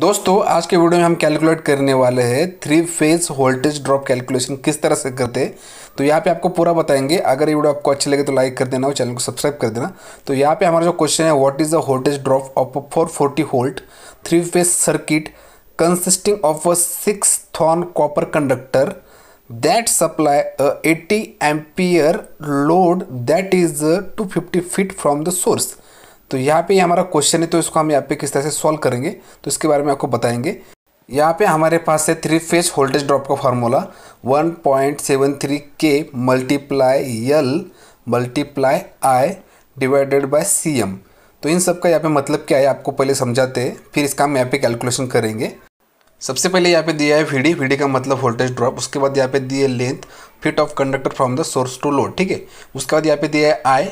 दोस्तों आज के वीडियो में हम कैलकुलेट करने वाले हैं three phase voltage drop calculation किस तरह से करते हैं तो यहाँ पे आपको पूरा बताएंगे अगर ये वीडियो आपको अच्छी लगे तो लाइक कर देना और चैनल को सब्सक्राइब कर देना तो यहाँ पे हमारा जो क्वेश्चन है what is the voltage drop of four forty volt three phase circuit consisting of a six ton copper conductor that supply a ampere load that is two fifty feet from the source तो यहाँ पे हमारा question है तो इसको हम यहाँ पे किस तरह से सॉल्व करेंगे तो इसके बारे में आपको बताएंगे यहाँ पे हमारे पास है थ्री फेज वोल्टेज ड्रॉप का फार्मूला 1.73 के multiply L multiply I divided by C M तो इन सब का यहाँ पे मतलब क्या है आपको पहले समझाते हैं फिर इसका हम यहाँ पे कैलकुलेशन करेंगे सबसे पहले यहाँ पे दिया है वीडी वीडी का मतलब वोल्टेज ड्रॉप उसके बाद यहाँ पे दिए length feet of conductor from the source to load ठीक है उसके बाद यहाँ पे दिया है I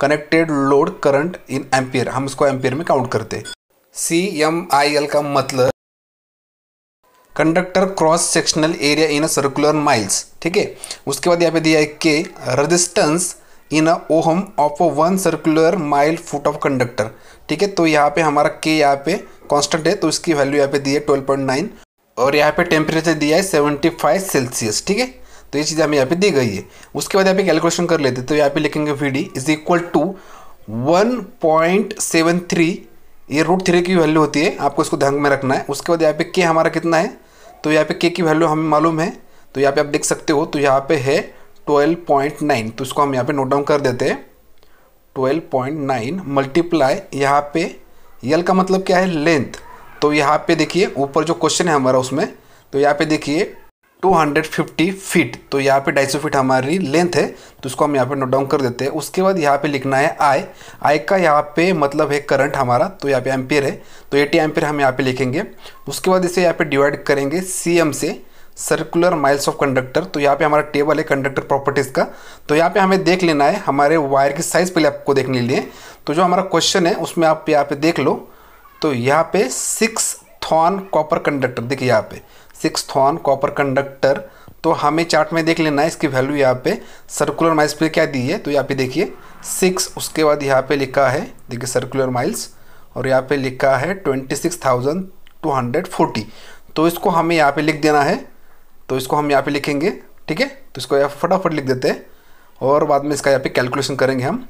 connected load current in ampere हम इसको एम्पियर में काउंट करते सी एम आई एल का मतलब conductor cross sectional area in circular mils ठीक है उसके बाद यहाँ पे दिया है K resistance in a ohm of one circular mil foot of conductor ठीक है तो यहाँ पे हमारा के यहाँ पे कांस्टेंट है तो इसकी वैल्यू यहाँ पे दी है 12.9 और यहाँ पे टेम्परेचर दिया है 75 सेल्सियस ठीक है तो ये चीज़ हमें यहाँ पे दी गई है उसके बाद यहाँ पे कैलकुलेशन कर लेते तो यहाँ पे लिखेंगे V D is equal to one point seven three ये रूट थ्री की वैल्यू होती है आपको इसको ध्यान में रखना है उसके बाद यहाँ पे के हमारा कितना है तो यहाँ पे के की वैल्यू हमें मालूम है तो यहाँ पे आप देख सकते हो तो यहाँ पे है ट्वेल्व पॉइंट नाइन तो इसको हम यहाँ पे नोट डाउन कर देते हैं ट्वेल्व पॉइंट नाइन मल्टीप्लाई यहाँ पे यल का मतलब क्या है लेंथ तो यहाँ पे देखिए ऊपर जो क्वेश्चन है हमारा उसमें तो यहाँ पे देखिए 250 फीट तो यहाँ पे 250 फीट हमारी लेंथ है तो इसको हम यहाँ पे नोट डाउन कर देते हैं उसके बाद यहाँ पे लिखना है आई आई का यहाँ पे मतलब है करंट हमारा तो यहाँ पे एम्पियर है तो 80 एम्पियर हम यहाँ पे लिखेंगे उसके बाद इसे यहाँ पे डिवाइड करेंगे एम से सर्कुलर माइल्स ऑफ कंडक्टर तो यहाँ पे हमारा टेबल है कंडक्टर प्रॉपर्टीज़ का तो यहाँ पे हमें देख लेना है हमारे वायर की साइज़ पहले आपको देखने लिए तो जो हमारा क्वेश्चन है उसमें आप यहाँ पे देख लो तो यहाँ पे सिक्स थॉन कॉपर कंडक्टर देखिए यहाँ पे सिक्स थॉन कॉपर कंडक्टर तो हमें चार्ट में देख लेना है इसकी वैल्यू यहाँ पे सर्कुलर माइल्स पे क्या दी है तो यहाँ पे देखिए सिक्स उसके बाद यहाँ पे लिखा है देखिए सर्कुलर माइल्स और यहाँ पे लिखा है twenty six thousand two hundred forty तो इसको हमें यहाँ पे लिख देना है तो इसको हम यहाँ पे लिखेंगे ठीक है तो इसको यहाँ फटाफट लिख देते हैं और बाद में इसका यहाँ पे कैलकुलेशन करेंगे हम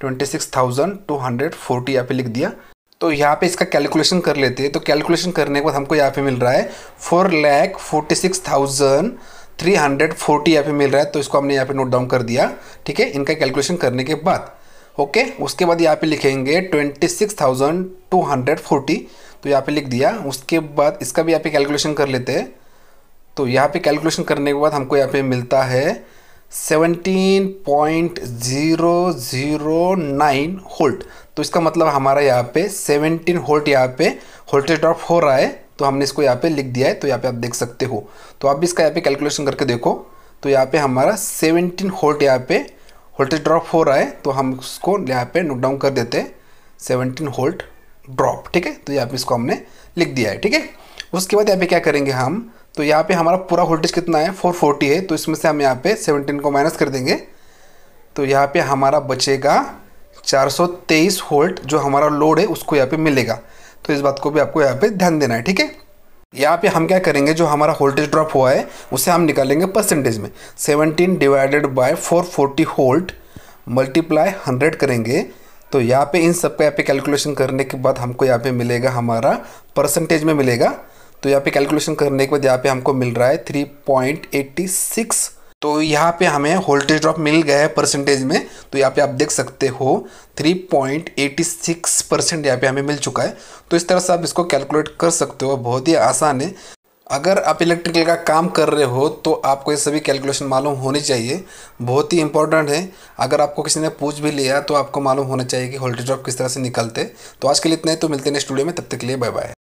twenty six thousand two hundred forty यहाँ पे लिख दिया तो यहाँ पे इसका कैलकुलेशन कर लेते हैं तो कैलकुलेशन करने के बाद हमको यहाँ पे मिल रहा है four lakh forty six thousand three hundred forty यहाँ पे मिल रहा है तो इसको हमने यहाँ पे नोट डाउन कर दिया ठीक है इनका कैलकुलेशन करने के बाद ओके उसके बाद यहाँ पे लिखेंगे twenty six thousand two hundred forty तो यहाँ पे लिख दिया उसके बाद इसका भी यहाँ पे कैलकुलेशन कर लेते हैं तो यहाँ पे कैलकुलेशन करने के बाद हमको यहाँ पे मिलता है 17.009 होल्ट तो इसका मतलब हमारा यहाँ पे 17 होल्ट यहाँ पे होल्टेज ड्रॉप हो रहा है तो हमने इसको यहाँ पे लिख दिया है तो यहाँ पे आप देख सकते हो तो आप भी इसका यहाँ पे कैलकुलेशन करके देखो तो यहाँ पे हमारा 17 होल्ट यहाँ पे होल्टेज ड्रॉप हो रहा है तो हम उसको यहाँ पे नोट डाउन कर देते हैं सेवनटीन होल्ट ड्रॉप ठीक है तो यहाँ पे इसको हमने लिख दिया है ठीक है उसके बाद यहाँ पे क्या करेंगे हम तो यहाँ पे हमारा पूरा वोल्टेज कितना है 440 है तो इसमें से हम यहाँ पे 17 को माइनस कर देंगे तो यहाँ पे हमारा बचेगा 423 वोल्ट जो हमारा लोड है उसको यहाँ पे मिलेगा तो इस बात को भी आपको यहाँ पे ध्यान देना है ठीक है यहाँ पे हम क्या करेंगे जो हमारा वोल्टेज ड्रॉप हुआ है उसे हम निकालेंगे परसेंटेज में seventeen divided by forty volt multiply hundred करेंगे तो यहाँ पे इन सब का यहाँ पे कैलकुलेशन करने के बाद हमको यहाँ पे मिलेगा हमारा परसेंटेज में मिलेगा तो यहाँ पे कैलकुलेशन करने के बाद यहाँ पे हमको मिल रहा है थ्री पॉइंट एट्टी सिक्स तो यहाँ पे हमें वोल्टेज ड्रॉप मिल गया है परसेंटेज में तो यहाँ पे आप देख सकते हो three point eighty six percent यहाँ पे हमें मिल चुका है तो इस तरह से आप इसको कैलकुलेट कर सकते हो बहुत ही आसान है अगर आप इलेक्ट्रिकल का काम कर रहे हो तो आपको ये सभी कैलकुलेशन मालूम होनी चाहिए बहुत ही इंपॉर्टेंट है अगर आपको किसी ने पूछ भी लिया तो आपको मालूम होना चाहिए कि वोल्टेज ड्रॉप किस तरह से निकलते तो आज के लिए इतना ही तो मिलते हैं स्टूडियो में तब तक के लिए बाय बाय